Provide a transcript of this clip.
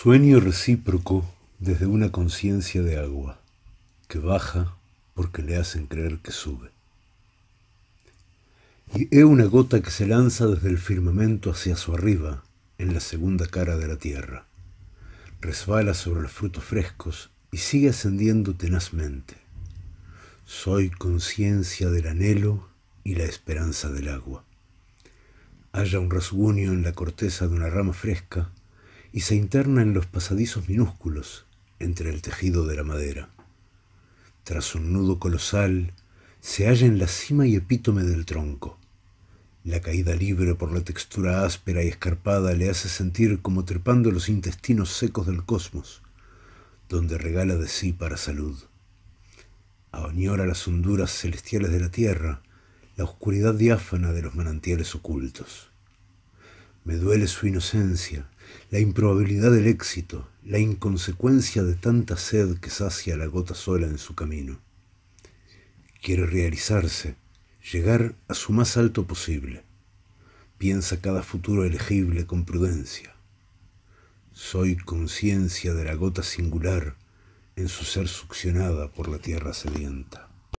Sueño recíproco desde una conciencia de agua, que baja porque le hacen creer que sube. Y he una gota que se lanza desde el firmamento hacia su arriba, en la segunda cara de la tierra. Resbala sobre los frutos frescos y sigue ascendiendo tenazmente. Soy conciencia del anhelo y la esperanza del agua. Haya un rasguño en la corteza de una rama fresca y se interna en los pasadizos minúsculos entre el tejido de la madera. Tras un nudo colosal, se halla en la cima y epítome del tronco. La caída libre por la textura áspera y escarpada le hace sentir como trepando los intestinos secos del cosmos, donde regala de sí para salud. Añora las honduras celestiales de la tierra, la oscuridad diáfana de los manantiales ocultos. Me duele su inocencia, la improbabilidad del éxito, la inconsecuencia de tanta sed que sacia la gota sola en su camino. Quiere realizarse, llegar a su más alto posible. Piensa cada futuro elegible con prudencia. Soy conciencia de la gota singular en su ser succionada por la tierra sedienta.